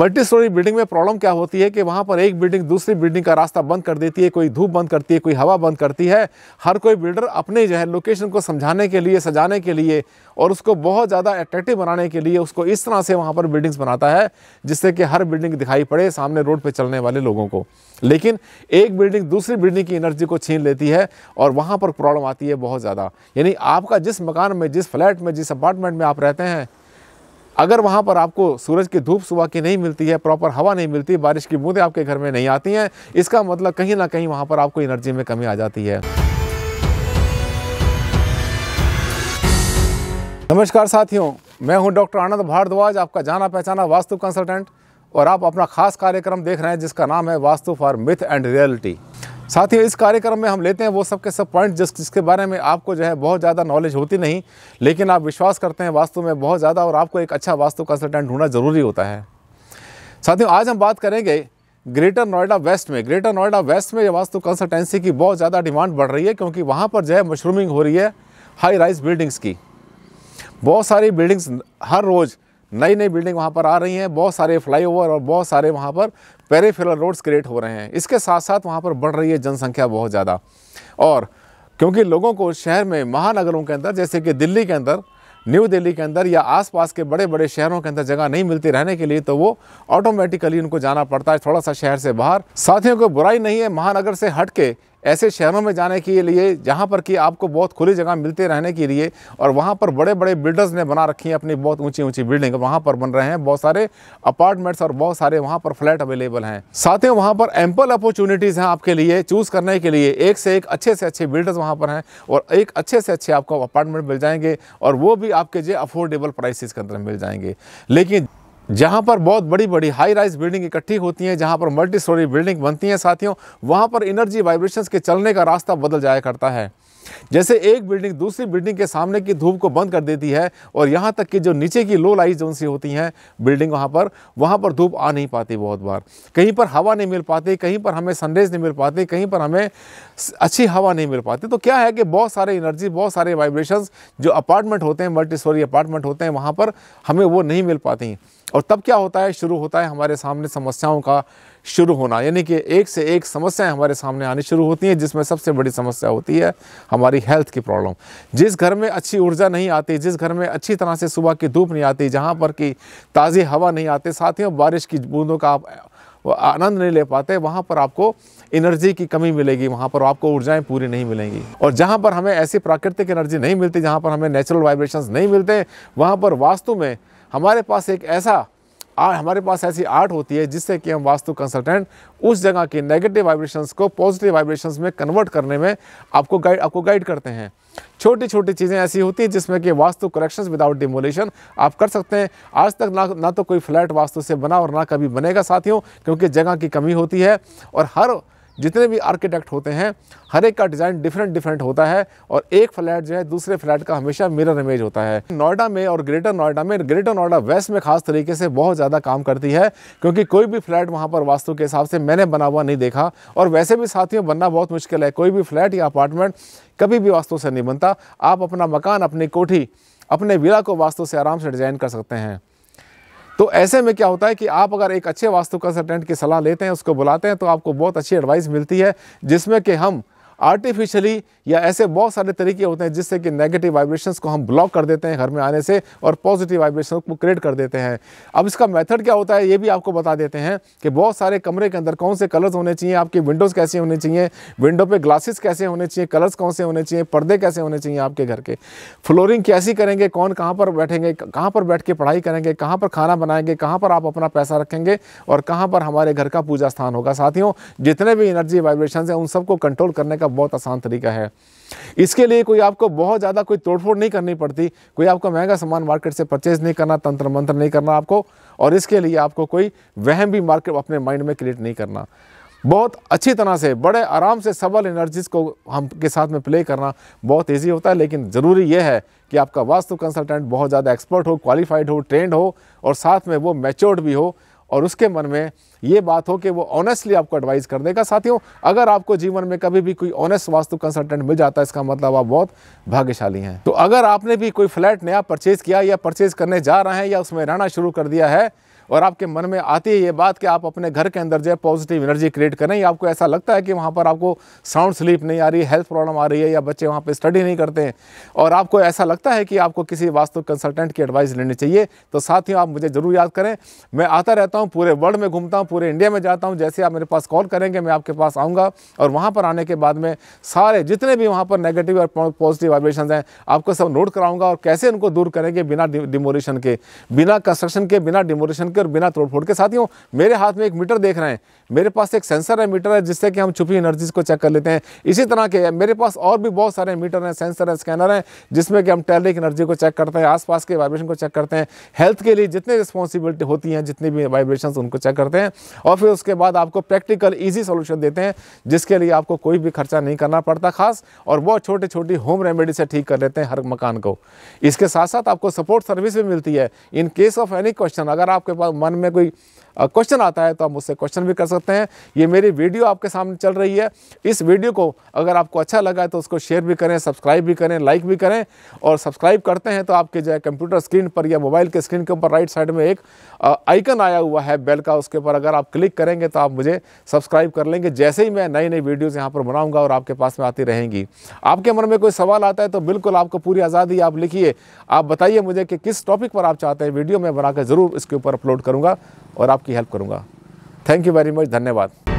multi storey building में problem क्या होती है कि वहाँ पर एक बिल्डिंग दूसरी बिल्डिंग का रास्ता बंद कर देती है कोई धूप बंद करती है कोई हवा बंद करती है हर कोई बिल्डर अपने जो है लोकेशन को समझाने के लिए सजाने के लिए और उसको बहुत ज़्यादा अट्रैक्टिव बनाने के लिए उसको इस तरह से वहाँ पर बिल्डिंग्स बनाता है जिससे कि हर बिल्डिंग दिखाई पड़े सामने रोड पर चलने वाले लोगों को लेकिन एक बिल्डिंग दूसरी बिल्डिंग की एनर्जी को छीन लेती है और वहाँ पर प्रॉब्लम आती है बहुत ज़्यादा यानी आपका जिस मकान में जिस फ्लैट में जिस अपार्टमेंट में आप रहते हैं अगर वहाँ पर आपको सूरज की धूप सुबह की नहीं मिलती है प्रॉपर हवा नहीं मिलती बारिश की बूंदें आपके घर में नहीं आती हैं इसका मतलब कहीं ना कहीं वहाँ पर आपको एनर्जी में कमी आ जाती है नमस्कार साथियों मैं हूं डॉक्टर आनंद भारद्वाज आपका जाना पहचाना वास्तु कंसल्टेंट और आप अपना खास कार्यक्रम देख रहे हैं जिसका नाम है vastu for myth and reality साथ ही इस कार्यक्रम में हम लेते हैं वो सब सब पॉइंट जिस जिसके बारे में आपको जो है बहुत ज़्यादा नॉलेज होती नहीं लेकिन आप विश्वास करते हैं वास्तु में बहुत ज़्यादा और आपको एक अच्छा वास्तु कंसल्टेंट ढूंढना ज़रूरी होता है साथियों आज हम बात करेंगे ग्रेटर नोएडा वेस्ट में ग्रेटर नोएडा वेस्ट में वास्तु कंसल्टेंसी की बहुत ज़्यादा डिमांड बढ़ रही है क्योंकि वहाँ पर जो है मशरूमिंग हो रही है हाई राइज बिल्डिंग्स की बहुत सारी बिल्डिंग्स हर रोज़ नई नई बिल्डिंग वहाँ पर आ रही हैं बहुत सारे फ्लाईओवर और बहुत सारे वहाँ पर पेरेफेरल रोड्स क्रिएट हो रहे हैं इसके साथ साथ वहाँ पर बढ़ रही है जनसंख्या बहुत ज़्यादा और क्योंकि लोगों को शहर में महानगरों के अंदर जैसे कि दिल्ली के अंदर न्यू दिल्ली के अंदर या आसपास के बड़े बड़े शहरों के अंदर जगह नहीं मिलती रहने के लिए तो वो ऑटोमेटिकली उनको जाना पड़ता है थोड़ा सा शहर से बाहर साथियों को बुराई नहीं है महानगर से हट के ऐसे शहरों में जाने के लिए जहाँ पर कि आपको बहुत खुली जगह मिलते रहने के लिए और वहाँ पर बड़े बड़े बिल्डर्स ने बना रखी हैं अपनी बहुत ऊंची ऊंची बिल्डिंग वहाँ पर बन रहे हैं बहुत सारे अपार्टमेंट्स और बहुत सारे वहाँ पर फ्लैट अवेलेबल हैं साथ ही वहाँ पर एम्पल अपॉर्चुनिटीज़ हैं आपके लिए चूज़ करने के लिए एक से एक अच्छे से अच्छे बिल्डर्स वहाँ पर हैं और एक अच्छे से अच्छे आपको अपार्टमेंट मिल जाएंगे और वो भी आपके जो अफोर्डेबल प्राइसिस के अंदर मिल जाएंगे लेकिन जहाँ पर बहुत बड़ी बड़ी हाई राइज बिल्डिंग इकट्ठी होती हैं जहाँ पर मल्टी स्टोरी बिल्डिंग बनती हैं साथियों वहाँ पर एनर्जी वाइब्रेशंस के चलने का रास्ता बदल जाया करता है जैसे एक बिल्डिंग दूसरी बिल्डिंग के सामने की धूप को बंद कर देती है और यहाँ तक कि जो नीचे की लो लाइज जोन सी होती हैं बिल्डिंग वहाँ पर वहाँ पर धूप आ नहीं पाती बहुत बार कहीं पर हवा नहीं मिल पाती कहीं पर हमें सनरेज नहीं मिल पाती कहीं पर हमें अच्छी हवा नहीं मिल पाती तो क्या है कि बहुत सारे एनर्जी बहुत सारे वाइब्रेशन जो अपार्टमेंट होते हैं मल्टी स्टोरी अपार्टमेंट होते हैं वहाँ पर हमें वो नहीं मिल पाती और तब क्या होता है शुरू होता है हमारे सामने समस्याओं का शुरू होना यानी कि एक से एक समस्याएं हमारे सामने आनी शुरू होती हैं जिसमें सबसे बड़ी समस्या होती है हमारी हेल्थ की प्रॉब्लम जिस घर में अच्छी ऊर्जा नहीं आती जिस घर में अच्छी तरह से सुबह की धूप नहीं आती जहाँ पर कि ताज़ी हवा नहीं आती साथियों बारिश की बूंदों का आप आनंद नहीं ले पाते वहाँ पर आपको एनर्जी की कमी मिलेगी वहाँ पर आपको ऊर्जाएं पूरी नहीं मिलेंगी और जहाँ पर हमें ऐसी प्राकृतिक एनर्जी नहीं मिलती जहाँ पर हमें नेचुरल वाइब्रेशंस नहीं मिलते वहाँ पर वास्तु में हमारे पास एक ऐसा आ, हमारे पास ऐसी आर्ट होती है जिससे कि हम वास्तु कंसल्टेंट उस जगह की नेगेटिव वाइब्रेशंस को पॉजिटिव वाइब्रेशंस में कन्वर्ट करने में आपको गाइड आपको गाइड करते हैं छोटी छोटी चीज़ें ऐसी होती हैं जिसमें कि वास्तु करेक्शंस विदाउट डिमोलेशन आप कर सकते हैं आज तक ना ना तो कोई फ्लैट वास्तु से बना और ना कभी बनेगा साथियों क्योंकि जगह की कमी होती है और हर जितने भी आर्किटेक्ट होते हैं हर एक का डिज़ाइन डिफरेंट डिफरेंट होता है और एक फ्लैट जो है दूसरे फ्लैट का हमेशा मिरर इमेज होता है नोएडा में और ग्रेटर नोएडा में ग्रेटर नोएडा वेस्ट में खास तरीके से बहुत ज़्यादा काम करती है क्योंकि कोई भी फ्लैट वहाँ पर वास्तु के हिसाब से मैंने बना हुआ नहीं देखा और वैसे भी साथियों बनना बहुत मुश्किल है कोई भी फ्लैट या अपार्टमेंट कभी भी वास्तु से नहीं बनता आप अपना मकान अपनी कोठी अपने विला को वास्तु से आराम से डिज़ाइन कर सकते हैं तो ऐसे में क्या होता है कि आप अगर एक अच्छे वास्तु कंसल्टेंट की सलाह लेते हैं उसको बुलाते हैं तो आपको बहुत अच्छी एडवाइस मिलती है जिसमें कि हम आर्टिफिशियली या ऐसे बहुत सारे तरीके होते हैं जिससे कि नेगेटिव वाइब्रेशंस को हम ब्लॉक कर देते हैं घर में आने से और पॉजिटिव वाइब्रेशन को क्रिएट कर देते हैं अब इसका मेथड क्या होता है ये भी आपको बता देते हैं कि बहुत सारे कमरे के अंदर कौन से कलर्स होने चाहिए आपकी विंडोज़ कैसे होने चाहिए विंडो पर ग्लासेस कैसे होने चाहिए कलर्स कौन से होने चाहिए पर्दे कैसे होने चाहिए आपके घर के फ्लोरिंग कैसी करेंगे कौन कहाँ पर बैठेंगे कहाँ पर बैठ के पढ़ाई करेंगे कहाँ पर खाना बनाएंगे कहाँ पर आप अपना पैसा रखेंगे और कहाँ पर हमारे घर का पूजा स्थान होगा साथियों जितने भी एनर्जी वाइब्रेशन है उन सबको कंट्रोल करने का बहुत आसान तरीका है इसके लिए कोई आपको बहुत ज़्यादा कोई तोड़फोड़ नहीं करनी पड़ती कोई आपको महंगा सामान मार्केट से परचेज नहीं करना तंत्र मंत्र नहीं करना आपको और इसके लिए आपको कोई वहम भी मार्केट अपने माइंड में क्रिएट नहीं करना बहुत अच्छी तरह से बड़े आराम से सबल एनर्जीज को हम के साथ में प्ले करना बहुत ईजी होता है लेकिन ज़रूरी यह है कि आपका वास्तु कंसल्टेंट बहुत ज़्यादा एक्सपर्ट हो क्वालिफाइड हो ट्रेंड हो और साथ में वो मैच्योर्ड भी हो और उसके मन में ये बात हो कि वो ऑनेस्टली आपको एडवाइस कर देगा साथियों अगर आपको जीवन में कभी भी कोई ऑनेस्ट वास्तु कंसल्टेंट मिल जाता है इसका मतलब आप बहुत भाग्यशाली हैं तो अगर आपने भी कोई फ्लैट नया परचेज़ किया या परचेज़ करने जा रहे हैं या उसमें रहना शुरू कर दिया है और आपके मन में आती है ये बात कि आप अपने घर के अंदर जो है पॉजिटिव एनर्जी क्रिएट करें या आपको ऐसा लगता है कि वहाँ पर आपको साउंड स्लीप नहीं आ रही हेल्थ प्रॉब्लम आ रही है या बच्चे वहाँ पर स्टडी नहीं करते हैं और आपको ऐसा लगता है कि आपको किसी वास्तु कंसल्टेंट की एडवाइस लेनी चाहिए तो ही आप मुझे ज़रूर याद करें मैं आता रहता हूँ पूरे वर्ल्ड में घूमता हूँ पूरे इंडिया में जाता हूँ जैसे आप मेरे पास कॉल करेंगे मैं आपके पास आऊँगा और वहाँ पर आने के बाद में सारे जितने भी वहाँ पर नेगेटिव और पॉजिटिव वाइब्रेशन हैं आपको सब नोट कराऊंगा और कैसे उनको दूर करेंगे बिना डिमोलिशन के बिना कंस्ट्रक्शन के बिना डिमोलिशन बनकर बिना तोड़फोड़ के साथियों मेरे हाथ में एक मीटर देख रहे हैं मेरे पास एक सेंसर है मीटर है जिससे कि हम छुपी एनर्जीज को चेक कर लेते हैं इसी तरह के मेरे पास और भी बहुत सारे मीटर हैं सेंसर हैं स्कैनर हैं जिसमें कि हम टेरिक एनर्जी को चेक करते हैं आसपास के वाइब्रेशन को चेक करते हैं हेल्थ के लिए जितनी रिस्पॉन्सिबिलिटी होती हैं जितनी भी वाइब्रेशन उनको चेक करते हैं और फिर उसके बाद आपको प्रैक्टिकल ईजी सोल्यूशन देते हैं जिसके लिए आपको कोई भी खर्चा नहीं करना पड़ता खास और बहुत छोटी छोटी होम रेमेडी से ठीक कर लेते हैं हर मकान को इसके साथ साथ आपको सपोर्ट सर्विस भी मिलती है in case of any question अगर आपके मन में कोई क्वेश्चन आता है तो आप मुझसे क्वेश्चन भी कर सकते हैं ये मेरी वीडियो आपके सामने चल रही है इस वीडियो को अगर आपको अच्छा लगा है तो उसको शेयर भी करें सब्सक्राइब भी करें लाइक भी करें और सब्सक्राइब करते हैं तो आपके जो है कंप्यूटर स्क्रीन पर या मोबाइल के स्क्रीन के ऊपर राइट साइड में एक आइकन आया हुआ है बेल का उसके ऊपर अगर आप क्लिक करेंगे तो आप मुझे सब्सक्राइब कर लेंगे जैसे ही मैं नई नई वीडियोज़ यहाँ पर बनाऊँगा और आपके पास में आती रहेंगी आपके मन में कोई सवाल आता है तो बिल्कुल आपको पूरी आज़ादी आप लिखिए आप बताइए मुझे कि किस टॉपिक पर आप चाहते हैं वीडियो मैं बनाकर ज़रूर इसके ऊपर अपलोड करूँगा और आप आपकी हेल्प करूँगा थैंक यू वेरी मच धन्यवाद